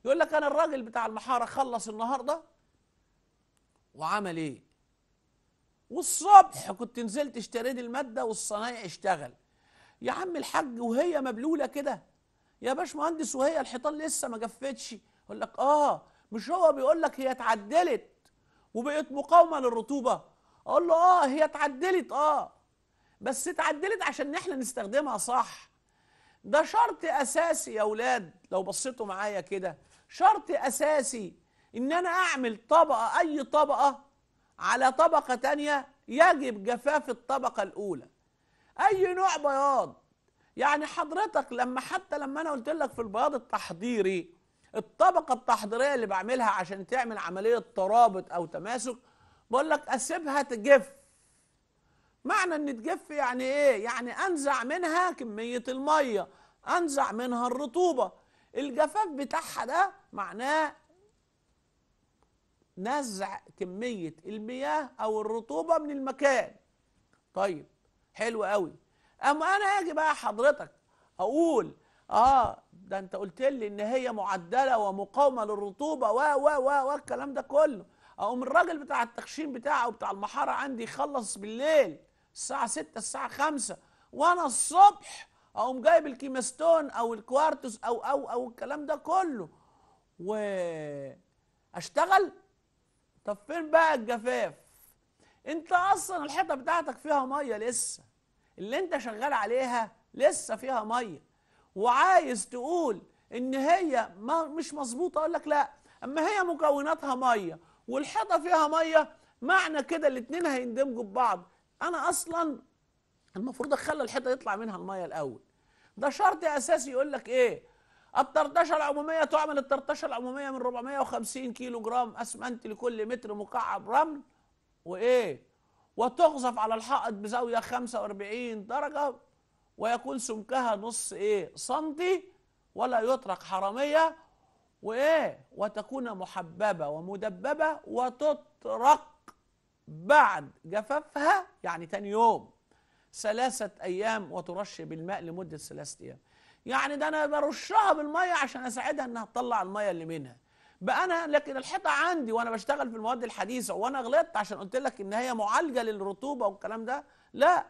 يقول لك انا الراجل بتاع المحاره خلص النهارده وعمل ايه والصبح إيه؟ كنت نزلت اشتريت الماده والصنايعي اشتغل يا عم الحاج وهي مبلوله كده يا باشمهندس وهي الحيطان لسه ما جفتش يقول لك اه مش هو بيقول لك هي اتعدلت وبقت مقاومه للرطوبه اقول له اه هي اتعدلت اه بس اتعدلت عشان احنا نستخدمها صح ده شرط اساسي يا اولاد لو بصيتوا معايا كده شرط اساسي ان انا اعمل طبقه اي طبقه على طبقه تانية يجب جفاف الطبقه الاولى اي نوع بياض يعني حضرتك لما حتى لما انا قلت لك في البياض التحضيري الطبقه التحضيريه اللي بعملها عشان تعمل عمليه ترابط او تماسك بقول لك اسيبها تجف معنى ان تجف يعني ايه يعني انزع منها كميه الميه انزع منها الرطوبه الجفاف بتاعها ده معناه نزع كميه المياه او الرطوبه من المكان طيب حلو قوي اما انا اجي بقى حضرتك اقول اه ده انت قلت لي ان هي معدله ومقاومه للرطوبه و و و والكلام ده كله اقوم الراجل بتاع التخشين بتاعه بتاع المحاره عندي يخلص بالليل الساعه 6 الساعه 5 وانا الصبح اقوم جايب الكيمستون او الكوارتز او او او الكلام ده كله واشتغل طب فين بقى الجفاف انت اصلا الحيطه بتاعتك فيها ميه لسه اللي انت شغال عليها لسه فيها ميه وعايز تقول ان هي ما مش مظبوطه اقول لك لا اما هي مكوناتها ميه والحيطه فيها ميه معنى كده الاثنين هيندمجوا ببعض انا اصلا المفروض اخلي الحيطه يطلع منها الميه الاول ده شرط اساسي يقول لك ايه الطرطشه العموميه تعمل الطرطشه العموميه من 450 كيلو جرام اسمنت لكل متر مكعب رمل وايه وتغزف على الحائط بزاويه 45 درجه ويكون سمكها نص ايه سنتي ولا يترك حراميه وايه وتكون محببه ومدببه وتطرق بعد جفافها يعني تاني يوم ثلاثه ايام وترش بالماء لمده ثلاثه ايام يعني ده انا برشها بالميه عشان اساعدها انها تطلع الميه اللي منها بقى انا لكن الحيطه عندي وانا بشتغل في المواد الحديثه وانا غلطت عشان قلت لك ان هي معالجه للرطوبه والكلام ده لا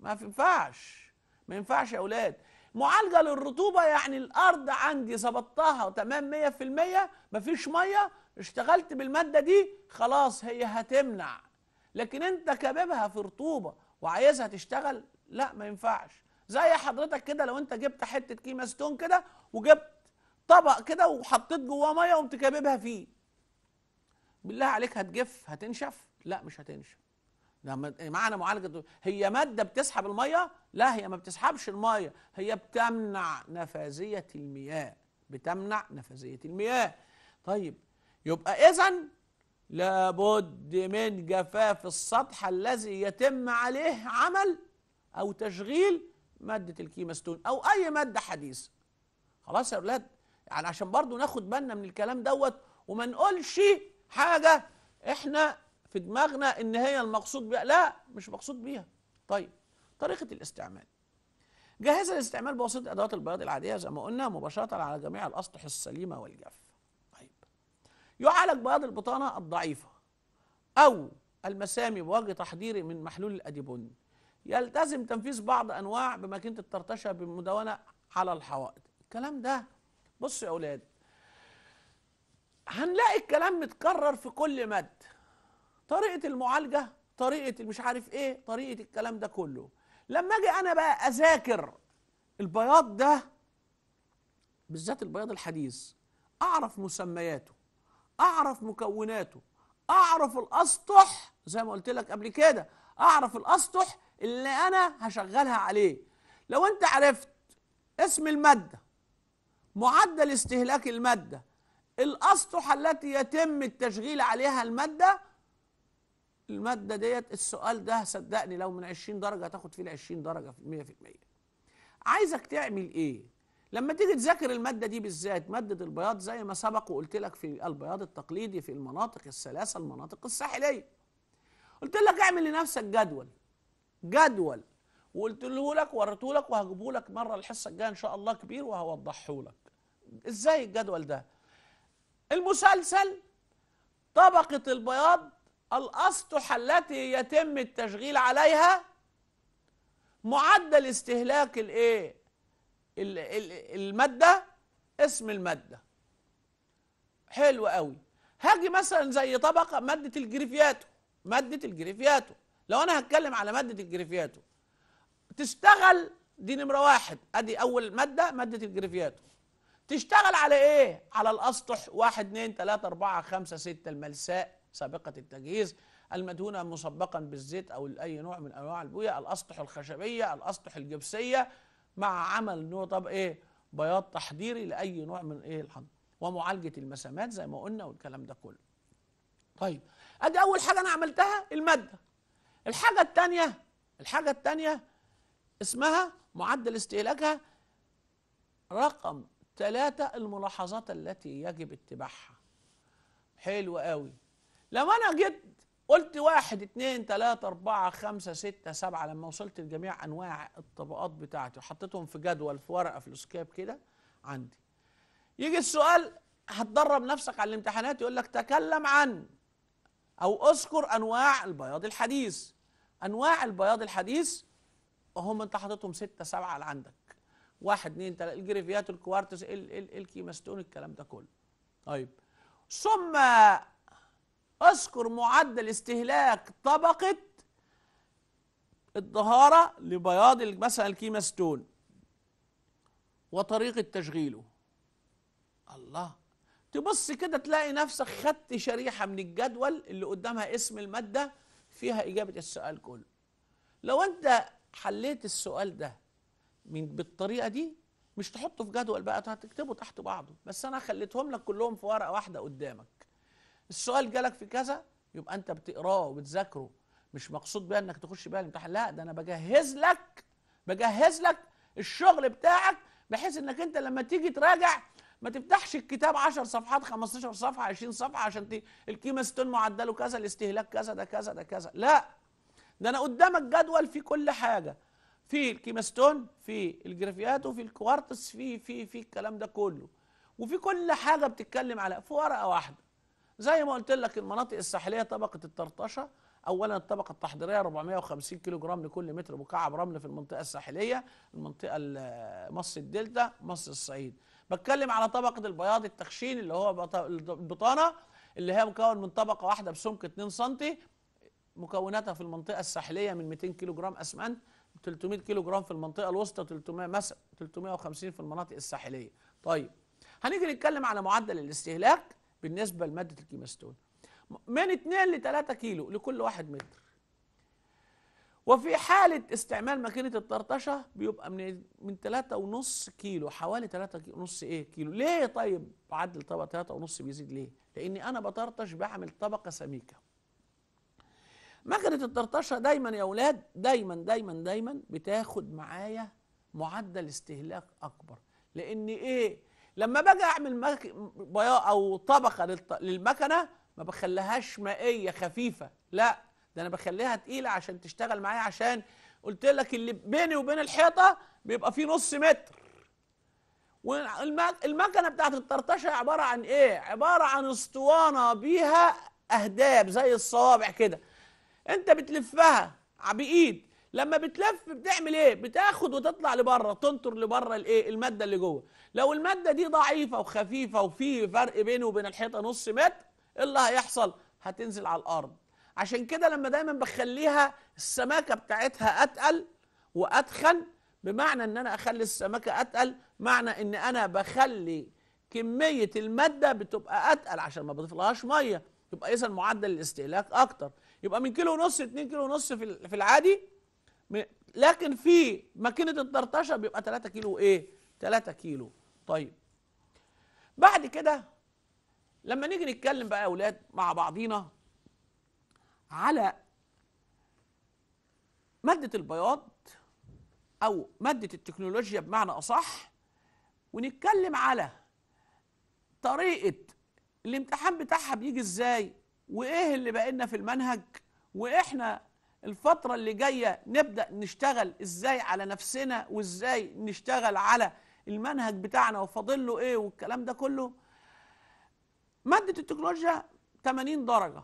ما ينفعش ما ينفعش يا اولاد معالجة للرطوبة يعني الأرض عندي ظبطتها تمام 100% مفيش مية اشتغلت بالمادة دي خلاص هي هتمنع لكن أنت كاببها في رطوبة وعايزها تشتغل لا ما ينفعش زي حضرتك كده لو أنت جبت حتة كيماستون كده وجبت طبق كده وحطيت جواه مية وقمت كاببها فيه بالله عليك هتجف هتنشف لا مش هتنشف ده معنى معالجه هي ماده بتسحب الميه لا هي ما بتسحبش الميه هي بتمنع نفاذيه المياه بتمنع نفاذيه المياه طيب يبقى اذا لابد من جفاف السطح الذي يتم عليه عمل او تشغيل ماده الكيماستون او اي ماده حديثه خلاص يا اولاد يعني عشان برضو ناخد بالنا من الكلام دوت وما نقولش حاجه احنا في دماغنا ان هي المقصود بها لا مش مقصود بيها طيب طريقه الاستعمال جاهزه الاستعمال بواسطه ادوات البياض العاديه زي ما قلنا مباشره على جميع الاسطح السليمه والجافه طيب يعالج بياض البطانه الضعيفه او المسامي بوجه تحضيري من محلول الاديبون يلتزم تنفيذ بعض انواع بماكينه الترتشه بالمداونه على الحوائط الكلام ده بصوا يا اولاد هنلاقي الكلام متكرر في كل ماده طريقه المعالجه طريقه مش عارف ايه طريقه الكلام ده كله لما اجي انا بقى اذاكر البياض ده بالذات البياض الحديث اعرف مسمياته اعرف مكوناته اعرف الاسطح زي ما قلت لك قبل كده اعرف الاسطح اللي انا هشغلها عليه لو انت عرفت اسم الماده معدل استهلاك الماده الاسطح التي يتم التشغيل عليها الماده المادة ديت السؤال ده صدقني لو من 20 درجة هتاخد فيه ال 20 درجة في 100% عايزك تعمل ايه؟ لما تيجي تذاكر المادة دي بالذات مادة البياض زي ما سبق وقلت لك في البياض التقليدي في المناطق الثلاثة المناطق الساحلية قلت لك اعمل لنفسك جدول جدول وقلت له لك وريته لك وهجيبه لك مرة الحصة الجاية ان شاء الله كبير وهوضحه لك ازاي الجدول ده؟ المسلسل طبقة البياض الأسطح التي يتم التشغيل عليها معدل استهلاك الايه المادة اسم المادة حلو قوي هاجي مثلا زي طبقة مادة الجريفياتو مادة الجريفياتو لو أنا هتكلم على مادة الجريفياتو تشتغل دي نمرة واحد أدي أول مادة مادة الجريفياتو تشتغل على إيه؟ على الأسطح واحد اثنين ثلاثة أربعة خمسة ستة الملساء سابقة التجهيز المدهونة مسبقا بالزيت أو أي نوع من أنواع البوية الأسطح الخشبية الأسطح الجبسية مع عمل نوع طب إيه بياض تحضيري لأي نوع من إيه الحمض ومعالجة المسامات زي ما قلنا والكلام ده كله طيب أدي أول حاجة أنا عملتها المادة الحاجة الثانية الحاجة الثانية اسمها معدل استهلاكها رقم ثلاثة الملاحظات التي يجب اتباعها حلو قوي لما انا جيت قلت واحد اتنين تلاتة اربعة خمسة ستة سبعة لما وصلت لجميع انواع الطبقات بتاعتي وحطيتهم في جدول في ورقة في الاسكاب كده عندي يجي السؤال هتدرب نفسك على الامتحانات يقول لك تكلم عن او اذكر انواع البياض الحديث انواع البياض الحديث هم انت حاططهم ستة سبعة اللي عندك واحد اتنين تلاتة الجريفيات الكوارتز الكيماستون الكلام ده كله طيب ثم اذكر معدل استهلاك طبقة الطهارة لبياض مثلا الكيماستون وطريقة تشغيله الله تبص كده تلاقي نفسك خدت شريحة من الجدول اللي قدامها اسم المادة فيها إجابة السؤال كله لو أنت حليت السؤال ده من بالطريقة دي مش تحطه في جدول بقى هتكتبه تحت بعضه بس أنا خليتهم لك كلهم في ورقة واحدة قدامك السؤال جالك في كذا يبقى انت بتقراه وبتذاكره مش مقصود بيها انك تخش بيها الامتحان لا ده انا بجهز لك بجهز لك الشغل بتاعك بحيث انك انت لما تيجي تراجع ما تفتحش الكتاب 10 صفحات 15 صفحه 20 صفحه عشان الكيماستون معدله كذا الاستهلاك كذا ده كذا ده كذا لا ده انا قدامك جدول في كل حاجه في الكيماستون في الجرافيات وفي الكوارتز في في في الكلام ده كله وفي كل حاجه بتتكلم على في ورقه واحده زي ما قلت لك المناطق الساحليه طبقه الطرطشه اولا الطبقه التحضيريه 450 كيلو جرام لكل متر مكعب رمل في المنطقه الساحليه المنطقه مصر الدلتا مصر الصعيد بتكلم على طبقه البياض التخشين اللي هو البطانه اللي هي مكون من طبقه واحده بسمك 2 سم مكوناتها في المنطقه الساحليه من 200 كيلو جرام اسمنت 300 كيلو جرام في المنطقه الوسطى 300 مثلا 350 في المناطق الساحليه طيب هنيجي نتكلم على معدل الاستهلاك بالنسبة لمادة الكيماستون من 2 ل 3 كيلو لكل واحد متر وفي حالة استعمال ماكينة الطرطشة بيبقى من من 3.5 كيلو حوالي 3 ونص ايه كيلو ليه طيب بعدل طبقة 3.5 بيزيد ليه؟ لأني أنا بطرطش بعمل طبقة سميكة ماكينة الطرطشة دايما يا أولاد دايما دايما دايما بتاخد معايا معدل استهلاك أكبر لأن إيه؟ لما باجي اعمل مك... بياض او طبقه للط... للمكنه ما بخليهاش مائيه خفيفه لا ده انا بخليها تقيله عشان تشتغل معايا عشان قلت لك اللي بيني وبين الحيطه بيبقى فيه نص متر والمكنه بتاعت الطرطشه عباره عن ايه؟ عباره عن اسطوانه بيها اهداب زي الصوابع كده. انت بتلفها بايد لما بتلف بتعمل ايه؟ بتاخد وتطلع لبره تنطر لبره الايه؟ الماده اللي جوه. لو الماده دي ضعيفه وخفيفه وفي فرق بينه وبين الحيطه نص متر ايه اللي هيحصل هتنزل على الارض عشان كده لما دايما بخليها السماكه بتاعتها اتقل واتخن بمعنى ان انا اخلي السمكه اتقل معنى ان انا بخلي كميه الماده بتبقى اتقل عشان ما بضيفلهاش ميه يبقى اذا معدل الاستهلاك اكتر يبقى من كيلو ونص 2 كيلو ونص في العادي لكن في ماكينه الطرطشه بيبقى 3 كيلو ايه 3 كيلو طيب بعد كده لما نيجي نتكلم بقى يا اولاد مع بعضينا على ماده البياض او ماده التكنولوجيا بمعنى اصح ونتكلم على طريقه الامتحان بتاعها بيجي ازاي وايه اللي بقينا في المنهج واحنا الفترة اللي جاية نبدأ نشتغل ازاي على نفسنا وازاي نشتغل على المنهج بتاعنا وفاضل له ايه والكلام ده كله ماده التكنولوجيا 80 درجه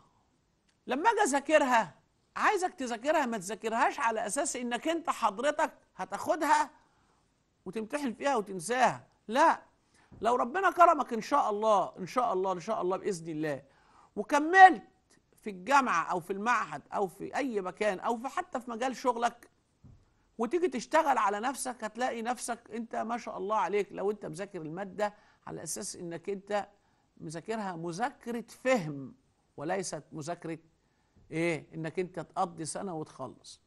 لما اجي اذاكرها عايزك تذاكرها ما تذاكرهاش على اساس انك انت حضرتك هتاخدها وتمتحن فيها وتنساها لا لو ربنا كرمك ان شاء الله ان شاء الله ان شاء الله باذن الله وكملت في الجامعه او في المعهد او في اي مكان او في حتى في مجال شغلك وتيجي تشتغل على نفسك هتلاقي نفسك انت ما شاء الله عليك لو انت مذاكر الماده على اساس انك انت مذاكرها مذاكره فهم وليست مذاكره ايه انك انت تقضي سنه وتخلص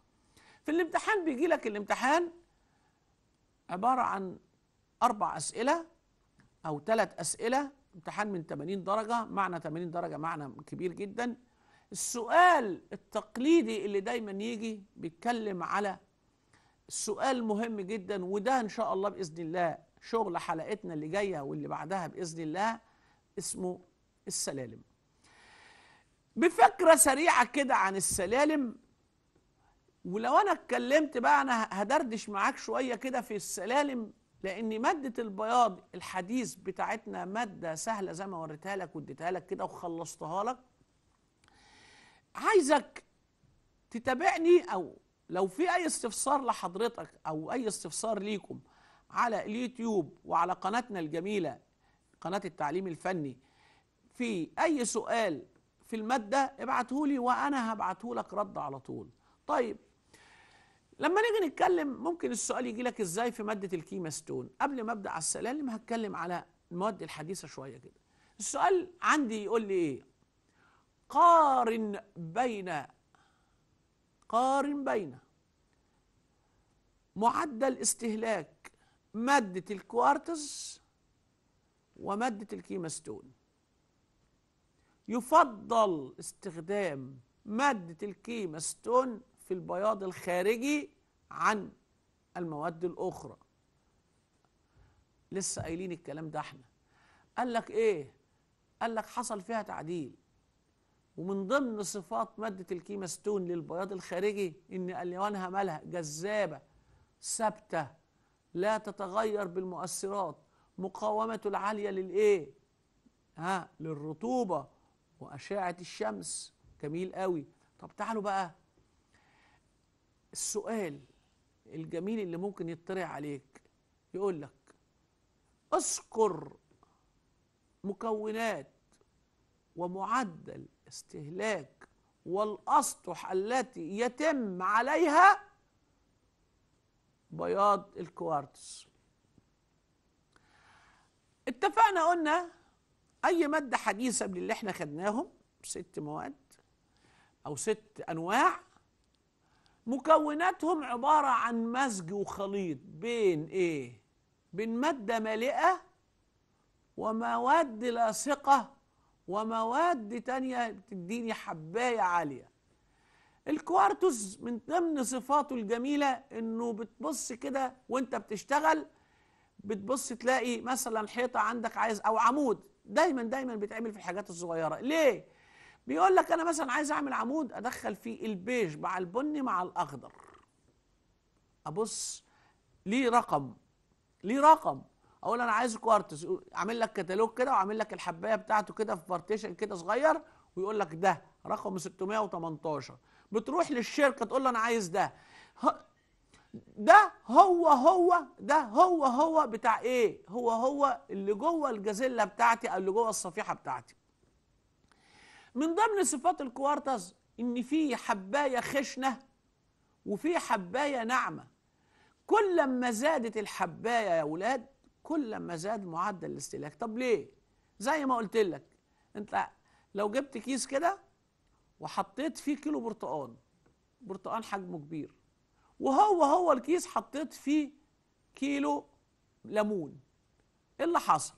في الامتحان بيجي لك الامتحان عباره عن اربع اسئله او ثلاث اسئله امتحان من 80 درجه معنى 80 درجه معنى كبير جدا السؤال التقليدي اللي دايما يجي بيتكلم على سؤال مهم جدا وده إن شاء الله بإذن الله شغل حلقتنا اللي جاية واللي بعدها بإذن الله اسمه السلالم بفكرة سريعة كده عن السلالم ولو أنا اتكلمت بقى أنا هدردش معاك شوية كده في السلالم لأن مادة البياض الحديث بتاعتنا مادة سهلة زي ما وريتها لك واديتها لك كده وخلصتها لك عايزك تتابعني أو لو في اي استفسار لحضرتك او اي استفسار ليكم على اليوتيوب وعلى قناتنا الجميله قناه التعليم الفني في اي سؤال في الماده ابعته لي وانا هبعته لك رد على طول طيب لما نيجي نتكلم ممكن السؤال يجي لك ازاي في ماده الكيماستون قبل ما ابدا على السلالم هتكلم على المواد الحديثه شويه كده السؤال عندي يقول لي ايه قارن بين قارن بين معدل استهلاك مادة الكوارتز ومادة الكيمستون يفضل استخدام مادة الكيمستون في البياض الخارجي عن المواد الأخرى لسه قايلين الكلام ده احنا قال لك ايه قال لك حصل فيها تعديل ومن ضمن صفات مادة ستون للبياض الخارجي إن ألوانها مالها جذابة ثابتة لا تتغير بالمؤثرات مقاومته العالية للإيه؟ ها للرطوبة وأشعة الشمس جميل قوي طب تعالوا بقى السؤال الجميل اللي ممكن يطرح عليك يقول لك اذكر مكونات ومعدل استهلاك والأسطح التي يتم عليها بياض الكوارتز اتفقنا قلنا أي مادة حديثة من اللي احنا خدناهم ست مواد أو ست أنواع مكوناتهم عبارة عن مزج وخليط بين إيه؟ بين مادة مالئة ومواد لاصقة ومواد تانية بتديني حباية عالية الكوارتز من ضمن صفاته الجميلة انه بتبص كده وانت بتشتغل بتبص تلاقي مثلا حيطة عندك عايز او عمود دايما دايما بيتعمل في الحاجات الصغيرة ليه؟ بيقول لك انا مثلا عايز اعمل عمود ادخل فيه البيج مع البني مع الاخضر ابص ليه رقم ليه رقم اقول انا عايز كوارتز عامل لك كتالوج كده وعامل لك الحبايه بتاعته كده في بارتيشن كده صغير ويقول لك ده رقم 618 بتروح للشركه تقول له انا عايز ده ده هو هو ده هو هو بتاع ايه هو هو اللي جوه الجازيلا بتاعتي او اللي جوه الصفيحه بتاعتي من ضمن صفات الكوارتز ان في حبايه خشنه وفي حبايه ناعمه كل ما زادت الحبايه يا اولاد كل ما زاد معدل الاستهلاك طب ليه زي ما قلت لك انت لو جبت كيس كده وحطيت فيه كيلو برتقان برتقان حجمه كبير وهو هو الكيس حطيت فيه كيلو ليمون ايه اللي حصل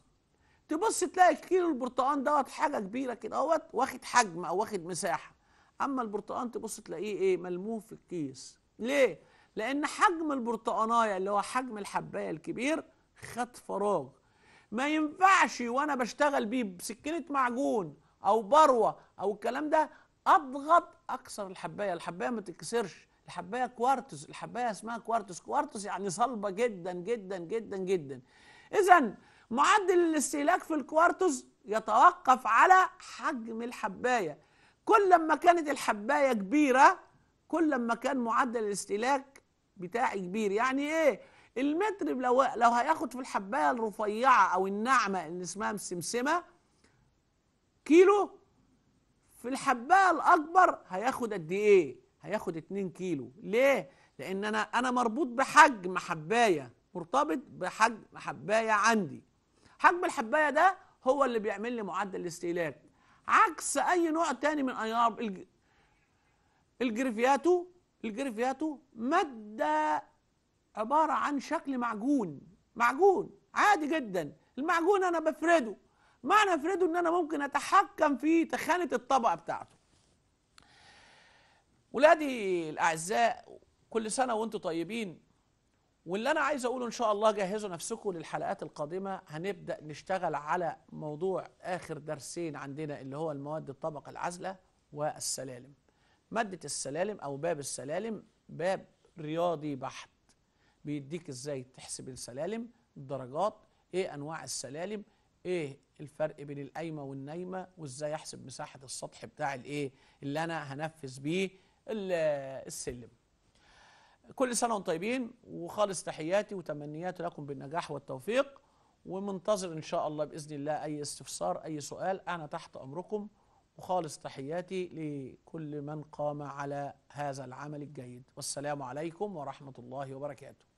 تبص تلاقي كيلو البرتقان دوت حاجه كبيره كده اهوت واخد حجم او واخد مساحه اما البرتقان تبص تلاقيه ايه ملموم في الكيس ليه لان حجم البرتقانايه اللي هو حجم الحبايه الكبير خد فراغ ما ينفعش وانا بشتغل بيه بسكينه معجون او بروه او الكلام ده اضغط اكسر الحبايه الحبايه ما تتكسرش الحبايه كوارتز الحبايه اسمها كوارتز كوارتز يعني صلبه جدا جدا جدا جدا اذا معدل الاستهلاك في الكوارتز يتوقف على حجم الحبايه كل ما كانت الحبايه كبيره كل ما كان معدل الاستهلاك بتاعي كبير يعني ايه المتر لو لو هياخد في الحبايه الرفيعه او الناعمه اللي اسمها مسمسمه كيلو في الحبايه الاكبر هياخد قد ايه؟ هياخد 2 كيلو ليه؟ لان انا انا مربوط بحجم حبايه مرتبط بحجم حبايه عندي حجم الحبايه ده هو اللي بيعمل لي معدل الاستهلاك عكس اي نوع تاني من انواع الجريفياتو الجريفياتو ماده عبارة عن شكل معجون معجون عادي جدا المعجون أنا بفرده معنى افرده ان انا ممكن اتحكم في تخانه الطبقه بتاعته ولادي الاعزاء كل سنه وانتم طيبين واللي انا عايز اقوله ان شاء الله جهزوا نفسكم للحلقات القادمه هنبدا نشتغل على موضوع اخر درسين عندنا اللي هو المواد الطبقه العازله والسلالم ماده السلالم او باب السلالم باب رياضي بحت بيديك ازاي تحسب السلالم الدرجات ايه انواع السلالم ايه الفرق بين القايمه والنايمه وازاي احسب مساحه السطح بتاع الايه اللي انا هنفذ بيه السلم كل سنه وانتم طيبين وخالص تحياتي وتمنياتي لكم بالنجاح والتوفيق ومنتظر ان شاء الله باذن الله اي استفسار اي سؤال انا تحت امركم وخالص تحياتي لكل من قام على هذا العمل الجيد والسلام عليكم ورحمه الله وبركاته